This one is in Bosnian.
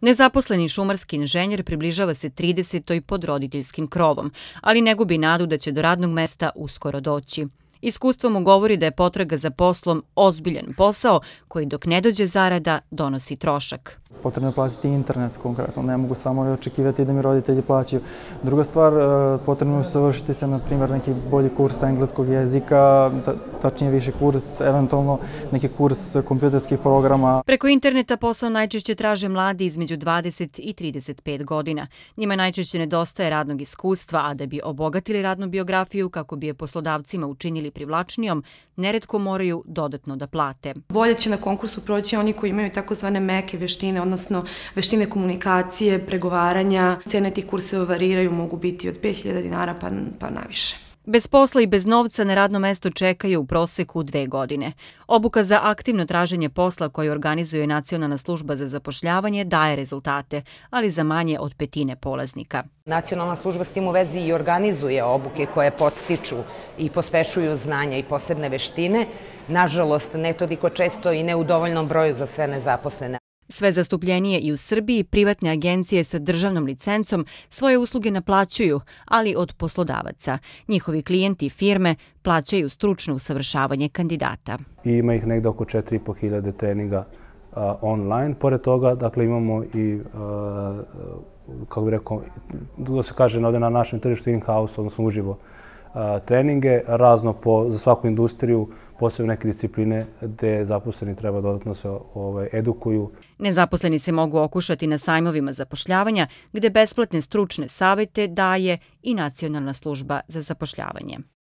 Nezaposleni šumarski inženjer približava se 30. pod roditeljskim krovom, ali ne gubi nadu da će do radnog mesta uskoro doći. Iskustvo mu govori da je potraga za poslom ozbiljen posao koji dok ne dođe zarada donosi trošak potrebno je platiti internet konkretno, ne mogu samo očekivati da mi roditelji plaćaju. Druga stvar, e, potrebno je savršiti se, na primjer, neki bolji kurs engleskog jezika, tačnije više kurs, eventualno neki kurs kompjuterskih programa. Preko interneta posao najčešće traže mladi između 20 i 35 godina. Njima najčešće nedostaje radnog iskustva, a da bi obogatili radnu biografiju kako bi je poslodavcima učinili privlačnijom, neredko moraju dodatno da plate. Bolje će na konkursu proći oni koji imaju takozvane meke veštine, odnosno veštine komunikacije, pregovaranja. Cene tih kurseva variraju, mogu biti od 5000 dinara pa, pa naviše. Bez posla i bez novca na radno mesto čekaju u proseku dve godine. Obuka za aktivno traženje posla koju organizuje Nacionalna služba za zapošljavanje daje rezultate, ali za manje od petine polaznika. Nacionalna služba s tim u vezi i organizuje obuke koje podstiču i pospešuju znanja i posebne veštine, nažalost ne toliko često i ne u dovoljnom broju za sve nezaposlene, Sve zastupljenije i u Srbiji privatne agencije sa državnom licencom svoje usluge naplaćuju, ali od poslodavaca. Njihovi klijenti i firme plaćaju stručno usavršavanje kandidata. Ima ih nekde oko 4.500 treninga online. Pored toga, dakle, imamo i, kako bi rekao, da se kaže na našem tržištu in-house, odnosno uživo, treninge razno po, za svaku industriju, posebno neke discipline gdje zaposleni treba dodatno se ovaj, edukuju. Nezaposleni se mogu okušati na sajmovima zapošljavanja gdje besplatne stručne savete daje i Nacionalna služba za zapošljavanje.